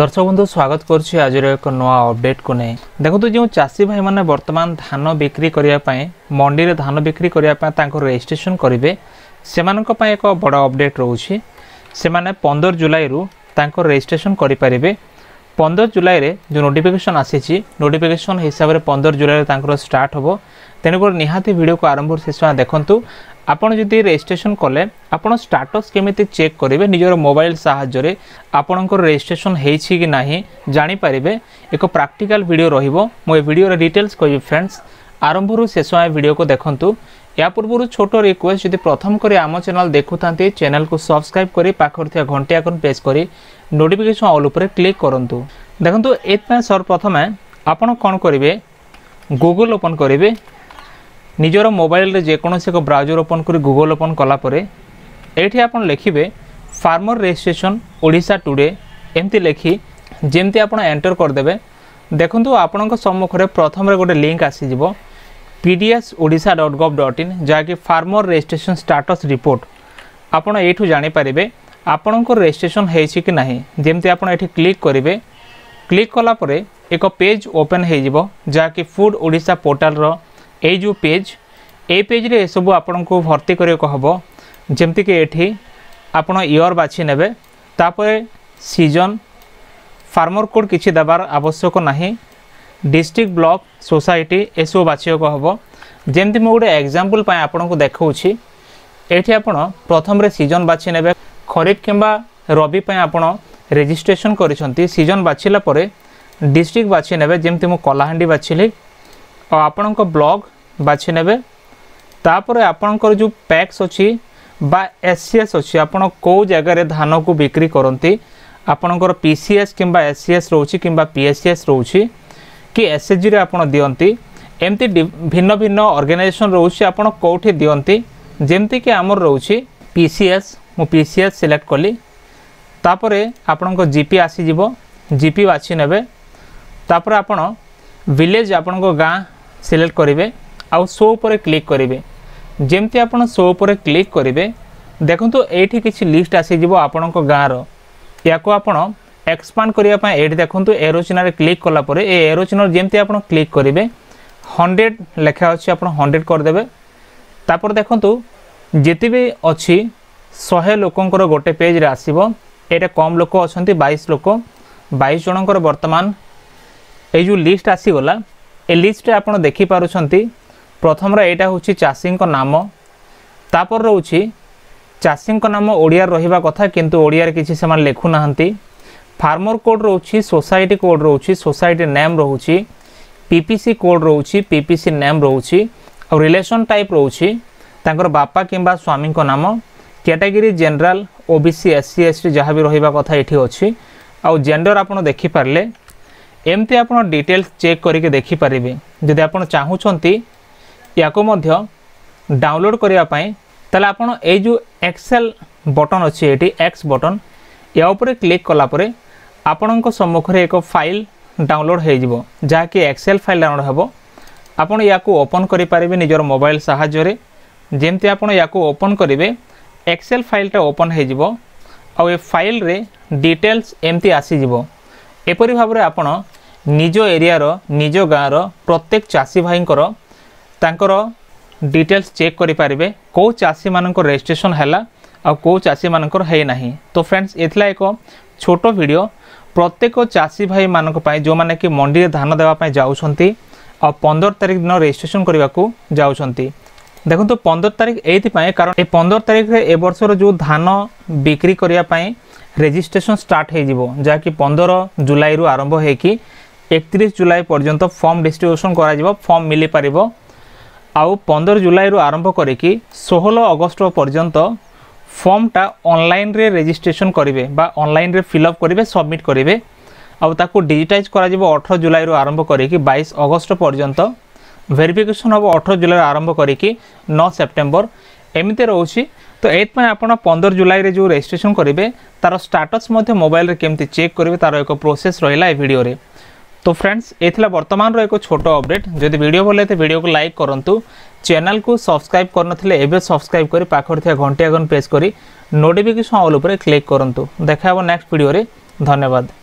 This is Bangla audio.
দর্শক বন্ধু স্বাগত করছি আজর এক নয় অপডেট্কু নিয়ে দেখুন যে চাষী ভাই মানে বর্তমান ধান বিক্রি করা মন্ডি ধান বিক্রি করা তাঁর রেজিষ্ট্রেসন করবে সে এক বড় অপডেট রয়েছে সে পনের জুলাই তাঁর রেজিষ্ট্রেসন করে পারে ପନ୍ଦର ଜୁଲାଇରେ ଯେଉଁ ନୋଟିଫିକେସନ୍ ଆସିଛି ନୋଟିଫିକେସନ୍ ହିସାବରେ ପନ୍ଦର ଜୁଲାଇରେ ତାଙ୍କର ଷ୍ଟାର୍ଟ ହେବ ତେଣୁକରି ନିହାତି ଭିଡ଼ିଓକୁ ଆରମ୍ଭରୁ ଶେଷ ଦେଖନ୍ତୁ ଆପଣ ଯଦି ରେଜିଷ୍ଟ୍ରେସନ୍ କଲେ ଆପଣ ଷ୍ଟାଟସ୍ କେମିତି ଚେକ୍ କରିବେ ନିଜର ମୋବାଇଲ ସାହାଯ୍ୟରେ ଆପଣଙ୍କର ରେଜିଷ୍ଟ୍ରେସନ୍ ହେଇଛି କି ନାହିଁ ଜାଣିପାରିବେ ଏକ ପ୍ରାକ୍ଟିକାଲ ଭିଡ଼ିଓ ରହିବ ମୁଁ ଏ ଭିଡ଼ିଓର ଡିଟେଲ୍ସ କହିବି ଫ୍ରେଣ୍ଡସ୍ ଆରମ୍ଭରୁ ଶେଷ ଯାଏଁ ଭିଡ଼ିଓକୁ ଦେଖନ୍ତୁ ଏହା ପୂର୍ବରୁ ଛୋଟ ରିକ୍ୱେଷ୍ଟ ଯଦି ପ୍ରଥମ କରି ଆମ ଚ୍ୟାନେଲ୍ ଦେଖୁଥାନ୍ତି ଚ୍ୟାନେଲ୍କୁ ସବସ୍କ୍ରାଇବ୍ କରି ପାଖରେ ଥିବା ଘଣ୍ଟି ଆଇକନ୍ ପ୍ରେସ୍ କରି নোটিফিকেসন অল উপরে ক্লিক করতু দেখুন এপাই সর্বপ্রথমে আপনার কম করবে গুগল ওপন করবে ନିଜର ମୋବାଇଲରେ ଯେକୌଣସି ଏକ ବ୍ରାଉଜର ଓପନ୍ କରି ଗୁଗଲ ଓପନ୍ କଲାପରେ ଏଇଠି ଆପଣ ଲେଖିବେ ଫାର୍ମର ରେଜିଷ୍ଟ୍ରେସନ୍ ଓଡ଼ିଶା ଟୁଡ଼େ ଏମିତି ଲେଖି ଯେମିତି ଆପଣ ଏଣ୍ଟର କରିଦେବେ ଦେଖନ୍ତୁ ଆପଣଙ୍କ ସମ୍ମୁଖରେ ପ୍ରଥମରେ ଗୋଟେ ଲିଙ୍କ୍ ଆସିଯିବ P D S Odisha dot gov dot in ଯାହାକି ଫାର୍ମର ରେଜିଷ୍ଟ୍ରେସନ୍ ଷ୍ଟାଟସ୍ ରିପୋର୍ଟ ଆପଣ ଏଇଠୁ ଜାଣିପାରିବେ আপনক রেজিস্ট্রেশন হেইচি কি নাহি জেমতি আপন এটি ক্লিক করিবে ক্লিক কলা পরে এক পেজ ওপেন হেইজিবো যা কি ফুড ওড়িশা পোর্টাল র এই যে পেজ এই পেজ রে সব আপনক ভৰ্তি করি কহব জেমতি কি এটি আপন ইয়ার বাচি নেবে তাপরে সিজন ফার্মার কোড কিচি দবার আবশ্যকক নাহি ডিস্ট্রিক্ট ব্লক সোসাইটি এসো বাচিওক হব জেমতি মগড एग्जांपल পায় আপনক দেখুছি এটি আপন প্রথম রে সিজন বাচি নেবে খরিফ কিংবা রবি আপন রেজিষ্ট্রেসন করেছেন সিজন বাছিলা পরে ডিস্ট্রিক্ট বাছি নেবে যেমি মু কলাহান্ডি বাছিলি আপনার ব্লক বাছি নেবে তাপরে আপনার যে প্যাক্স অছি বা এসসিএস অছি আপনার কেউ জায়গায় ধানকু বিক্রি করতে আপনার পিসিএস কিংবা এসসিএস রয়েছে কিংবা পিএসসিএস রয়েছে কি এসএচজি আপনার দিকে এমতি ভিন্ন ভিন্ন অর্গানাইজেসন রয়েছে আপনার কোটি দিকে যেমিকি আমার রয়েছে পিসিএস ମୁଁ ପି ସି ଏଚ୍ ସିଲେକ୍ଟ କଲି ତାପରେ ଆପଣଙ୍କ ଜିପି ଆସିଯିବ ଜିପି ବାଛି ନେବେ ତାପରେ ଆପଣ ଭିଲେଜ୍ ଆପଣଙ୍କ ଗାଁ ସିଲେକ୍ଟ କରିବେ ଆଉ ସୋ ଉପରେ କ୍ଲିକ୍ କରିବେ ଯେମିତି ଆପଣ ସୋ ଉପରେ କ୍ଲିକ୍ କରିବେ ଦେଖନ୍ତୁ ଏଇଠି କିଛି ଲିଷ୍ଟ ଆସିଯିବ ଆପଣଙ୍କ ଗାଁର ୟାକୁ ଆପଣ ଏକ୍ସପାଣ୍ଡ କରିବା ପାଇଁ ଏଇଠି ଦେଖନ୍ତୁ ଏରୋ ଚିହ୍ନରେ କ୍ଲିକ୍ କଲା ପରେ ଏ ଏରୋ ଚିହ୍ନରେ ଯେମିତି ଆପଣ କ୍ଲିକ୍ କରିବେ ହଣ୍ଡ୍ରେଡ଼ ଲେଖା ଅଛି ଆପଣ ହଣ୍ଡ୍ରେଡ଼ କରିଦେବେ ତାପରେ ଦେଖନ୍ତୁ ଯେତେ ବି ଅଛି ଶହେ ଲୋକଙ୍କର ଗୋଟେ ପେଜ୍ରେ ଆସିବ ଏଇଟା କମ୍ ଲୋକ ଅଛନ୍ତି ବାଇଶ ଲୋକ ବାଇଶ ଜଣଙ୍କର ବର୍ତ୍ତମାନ ଏଇ ଯେଉଁ ଲିଷ୍ଟ ଆସିଗଲା ଏ ଲିଷ୍ଟରେ ଆପଣ ଦେଖିପାରୁଛନ୍ତି ପ୍ରଥମରେ ଏଇଟା ହେଉଛି ଚାଷୀଙ୍କ ନାମ ତାପରେ ରହୁଛି ଚାଷୀଙ୍କ ନାମ ଓଡ଼ିଆରେ ରହିବା କଥା କିନ୍ତୁ ଓଡ଼ିଆରେ କିଛି ସେମାନେ ଲେଖୁନାହାନ୍ତି ফার্মর কোড রয়েছে সোসাইটি কোড রয়েছে সোসাইটি নেম রয়েছে পিপিসি কোড রয়েছে পিপিসি ନେମ୍ ରହୁଛି ଆଉ ରିଲେସନ୍ ଟାଇପ୍ ରହୁଛି ତାଙ୍କର ବାପା କିମ୍ବା ସ୍ୱାମୀଙ୍କ ନାମ category general O B C S C S T ଯାହା ବି ରହିବା କଥା ଏଠି ଅଛି ଆଉ ଜେଣ୍ଡର ଆପଣ ଦେଖିପାରିଲେ ଏମିତି ଆପଣ ଡିଟେଲ୍ସ ଚେକ୍ କରିକି ଦେଖିପାରିବେ ଯଦି ଆପଣ ଚାହୁଁଛନ୍ତି ୟାକୁ ମଧ୍ୟ ଡାଉନଲୋଡ଼୍ କରିବା ପାଇଁ ତାହେଲେ ଆପଣ ଏଇ ଯେଉଁ ଏକ୍ସେଲ୍ ବଟନ୍ ଅଛି ଏଠି ଏକ୍ସ ବଟନ୍ ୟା ଉପରେ କ୍ଲିକ୍ କଲାପରେ ଆପଣଙ୍କ ସମ୍ମୁଖରେ ଏକ ଫାଇଲ୍ ଡାଉନଲୋଡ଼୍ ହୋଇଯିବ ଯାହାକି ଏକ୍ସେଲ୍ ଫାଇଲ୍ ଡାଉନଲୋଡ଼୍ ହେବ ଆପଣ ୟାକୁ ଓପନ୍ କରିପାରିବେ ନିଜର ମୋବାଇଲ୍ ସାହାଯ୍ୟରେ ଯେମିତି ଆପଣ ୟାକୁ ଓପନ୍ କରିବେ ଏକ୍ସେଲ୍ ଫାଇଲ୍ଟା ଓପନ୍ ହୋଇଯିବ ଆଉ ଏ ଫାଇଲ୍ରେ ଡିଟେଲ୍ସ ଏମିତି ଆସିଯିବ ଏପରି ଭାବରେ ଆପଣ ନିଜ ଏରିଆର ନିଜ ଗାଁର ପ୍ରତ୍ୟେକ ଚାଷୀ ଭାଇଙ୍କର ତାଙ୍କର ଡିଟେଲ୍ସ ଚେକ୍ କରିପାରିବେ କେଉଁ ଚାଷୀମାନଙ୍କର ରେଜିଷ୍ଟ୍ରେସନ୍ ହେଲା ଆଉ କେଉଁ ଚାଷୀମାନଙ୍କର ହେଇନାହିଁ ତ ଫ୍ରେଣ୍ଡସ୍ ଏଥିଲା ଏକ ଛୋଟ ଭିଡ଼ିଓ ପ୍ରତ୍ୟେକ ଚାଷୀ ଭାଇମାନଙ୍କ ପାଇଁ ଯେଉଁମାନେ କି ମଣ୍ଡିରେ ଧାନ ଦେବା ପାଇଁ ଯାଉଛନ୍ତି ଆଉ ପନ୍ଦର ତାରିଖ ଦିନ ରେଜିଷ୍ଟ୍ରେସନ୍ କରିବାକୁ ଯାଉଛନ୍ତି ଦେଖନ୍ତୁ ପନ୍ଦର ତାରିଖ ଏଇଥିପାଇଁ କାରଣ ଏ ପନ୍ଦର ତାରିଖରେ ଏ ବର୍ଷର ଯେଉଁ ଧାନ ବିକ୍ରି କରିବା ପାଇଁ ରେଜିଷ୍ଟ୍ରେସନ୍ ଷ୍ଟାର୍ଟ ହୋଇଯିବ ଯାହାକି ପନ୍ଦର ଜୁଲାଇରୁ ଆରମ୍ଭ ହୋଇକି একত্রিশ জুলাই পর্যন্ত ফর্ম ডিস্ট্রিবিউশন করা যাব ফর্ম মিলিপারিব আউ পনেরো জুলাইরু আরম্ভ করিকি ষোহল অগস্ট পর্যন্ত ফর্মটা অনলাইনরে রেজিষ্ট্রেসন করবে বা অনলাইনরে ফিল আপ করবে সবমিট করবে আউ তাকে ডিজিটাইজ করা যাব অঠর জুলাইরু আরম্ভ করিকি বাইশ অগস্ট পর্যন্ত ভেরিফিকেসন হব অঠর জুলাই আরম্ভ করি ন সেপ্টেম্বর এমিতি রয়েছে তো এইপাই আপনার পনেরো জুলাই যে রেজিষ্ট্রেসন করবে তার স্টাটস মোবাইলের কেমি চেক করবে তার এক প্রোসেস রহলা এই ভিডিওরে তো ফ্রেন্ডস এই বর্তমান এক ছোট অপডেট যদি ভিডিও ভালো লাগে ভিডিও লাইক করতু চ্যানেলকে সবসক্রাইব করে এবে সবসক্রাইব করে পাখে থাকা ঘণ্টি আইকন প্রেস করে নোটিফিকেসন অল উপরে ক্লিক করতু দেখা হব নেক্সট ভিডিওরে ধন্যবাদ